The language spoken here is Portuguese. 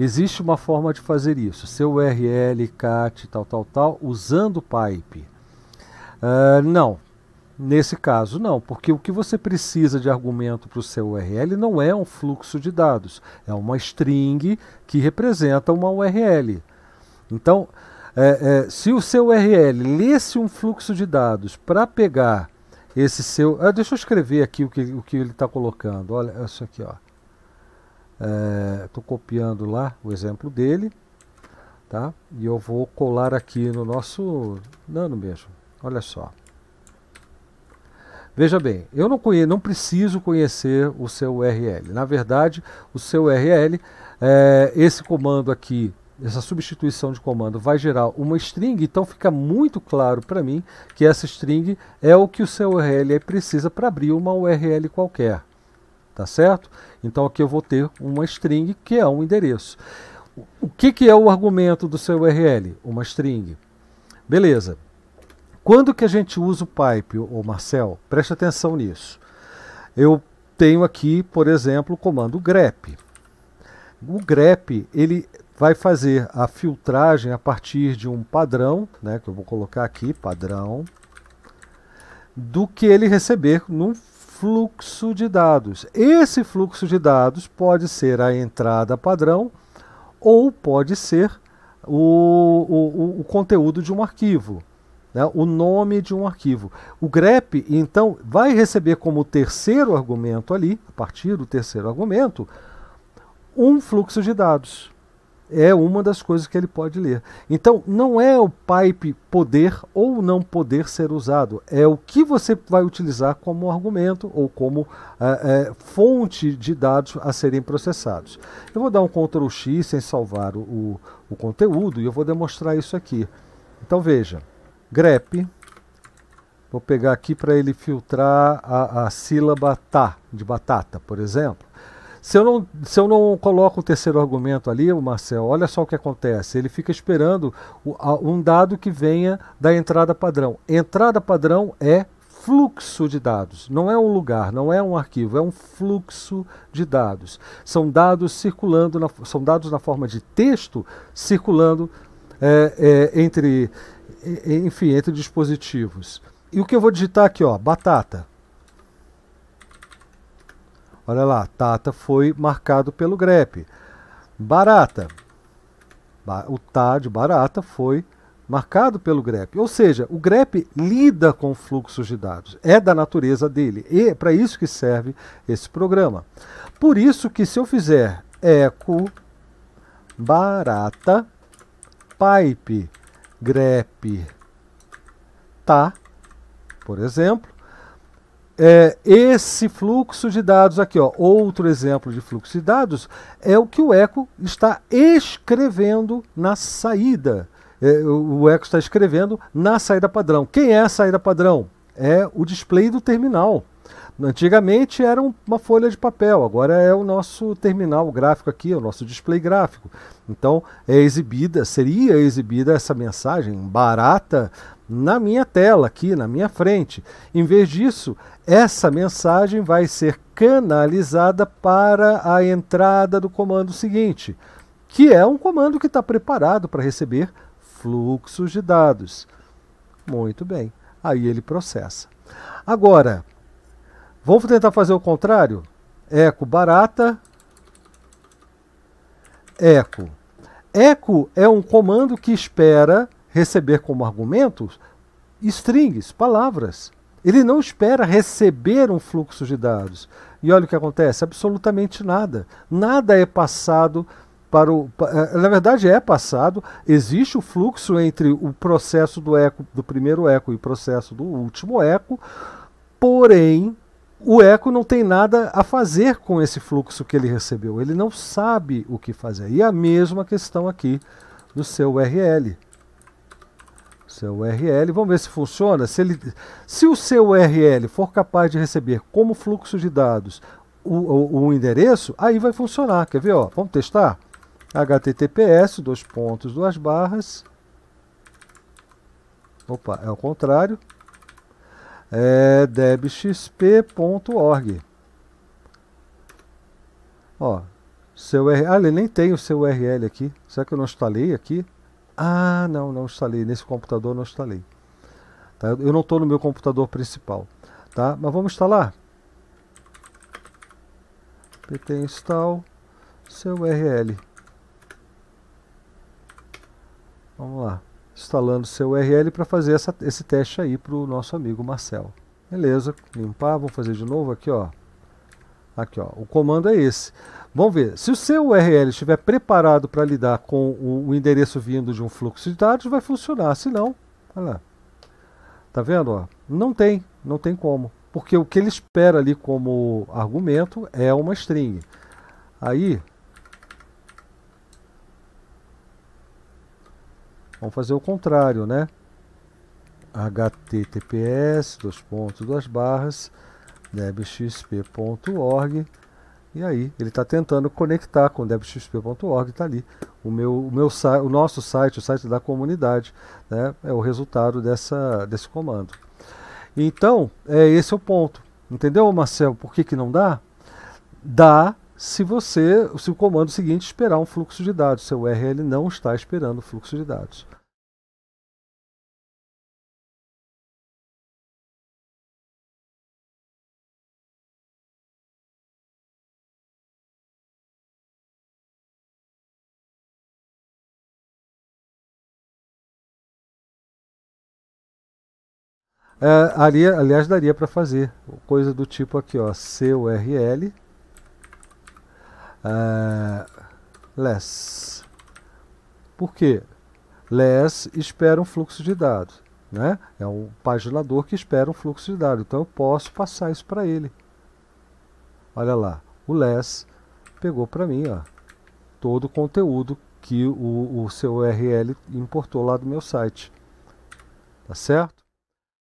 Existe uma forma de fazer isso, seu URL, cat, tal, tal, tal, usando pipe. Uh, não, nesse caso não, porque o que você precisa de argumento para o seu URL não é um fluxo de dados, é uma string que representa uma URL. Então, é, é, se o seu URL lesse um fluxo de dados para pegar esse seu. Ah, deixa eu escrever aqui o que, o que ele está colocando. Olha, isso aqui, ó estou eh, é, copiando lá o exemplo dele, tá? E eu vou colar aqui no nosso nano mesmo. Olha só. Veja bem, eu não, não preciso conhecer o seu URL. Na verdade, o seu URL, é, eh, esse comando aqui, essa substituição de comando, vai gerar uma string, então fica muito claro para mim que essa string é o que o seu URL precisa para abrir uma URL qualquer tá certo? Então aqui eu vou ter uma string que é um endereço. O que, que é o argumento do seu URL? Uma string. Beleza. Quando que a gente usa o pipe, ou Marcel? Preste atenção nisso. Eu tenho aqui, por exemplo, o comando grep. O grep, ele vai fazer a filtragem a partir de um padrão, né, que eu vou colocar aqui, padrão, do que ele receber num fluxo de dados. Esse fluxo de dados pode ser a entrada padrão ou pode ser o, o, o conteúdo de um arquivo, né? o nome de um arquivo. O grep, então, vai receber como terceiro argumento ali, a partir do terceiro argumento, um fluxo de dados é uma das coisas que ele pode ler. Então, não é o pipe poder ou não poder ser usado, é o que você vai utilizar como argumento ou como é, é, fonte de dados a serem processados. Eu vou dar um Ctrl X sem salvar o, o, o conteúdo e eu vou demonstrar isso aqui. Então, veja, grep, vou pegar aqui para ele filtrar a, a sílaba tá, de batata, por exemplo. Se eu, não, se eu não coloco o terceiro argumento ali, o Marcel, olha só o que acontece. Ele fica esperando um dado que venha da entrada padrão. Entrada padrão é fluxo de dados, não é um lugar, não é um arquivo, é um fluxo de dados. São dados circulando, na, são dados na forma de texto circulando é, é, entre, enfim, entre dispositivos. E o que eu vou digitar aqui, ó, batata. Olha lá, Tata foi marcado pelo Grepe. Barata, o Tá Barata foi marcado pelo Grepe. Ou seja, o Grepe lida com fluxos de dados, é da natureza dele. E é para isso que serve esse programa. Por isso que se eu fizer eco barata pipe grepe tá, por exemplo, é, esse fluxo de dados aqui, ó, outro exemplo de fluxo de dados, é o que o eco está escrevendo na saída. É, o eco está escrevendo na saída padrão. Quem é a saída padrão? É o display do terminal. Antigamente era uma folha de papel, agora é o nosso terminal gráfico aqui, é o nosso display gráfico. Então é exibida, seria exibida essa mensagem barata na minha tela, aqui na minha frente. Em vez disso, essa mensagem vai ser canalizada para a entrada do comando seguinte, que é um comando que está preparado para receber fluxos de dados. Muito bem, aí ele processa. Agora, vamos tentar fazer o contrário? Eco barata, eco. Eco é um comando que espera receber como argumentos strings, palavras. Ele não espera receber um fluxo de dados. E olha o que acontece: absolutamente nada. Nada é passado para o. Eh, na verdade, é passado. Existe o fluxo entre o processo do eco, do primeiro eco e o processo do último eco, porém. O eco não tem nada a fazer com esse fluxo que ele recebeu. Ele não sabe o que fazer. E a mesma questão aqui do seu URL seu URL. Vamos ver se funciona. Se, ele, se o seu URL for capaz de receber como fluxo de dados o, o, o endereço, aí vai funcionar. Quer ver? Ó? Vamos testar? https, dois pontos, duas barras. Opa, é o contrário. É debxp.org. Ó, seu URL. Ah, ele nem tem o seu URL aqui. Será que eu não instalei aqui? Ah, não, não instalei. Nesse computador não instalei. Tá? Eu não estou no meu computador principal. Tá? Mas vamos instalar. pt install seu URL. Vamos lá. Instalando seu URL para fazer essa, esse teste aí para o nosso amigo Marcel. Beleza, limpar, vou fazer de novo aqui, ó. Aqui, ó, o comando é esse. Vamos ver, se o seu URL estiver preparado para lidar com o, o, endereço vindo de um fluxo de dados, vai funcionar, se não, olha lá. Tá vendo? Ó? Não tem, não tem como. Porque o que ele espera ali como argumento é uma string. Aí, vamos fazer o contrário, né? https, dois pontos, duas barras, debxp.org e aí ele está tentando conectar com debxp.org, está ali o, meu, o, meu, o nosso site, o site da comunidade, né, é o resultado dessa, desse comando. Então, é esse é o ponto. Entendeu, Marcel? Por que, que não dá? Dá se você, se o comando seguinte esperar um fluxo de dados, seu URL não está esperando o fluxo de dados. É, ali, aliás, daria para fazer coisa do tipo aqui, ó, curl uh, é, less. Por quê? Less espera um fluxo de dados, né? É um paginador que espera um fluxo de dados, então eu posso passar isso para ele. Olha lá, o less pegou para mim, ó, todo o conteúdo que o, o seu URL importou lá do meu site. Tá certo?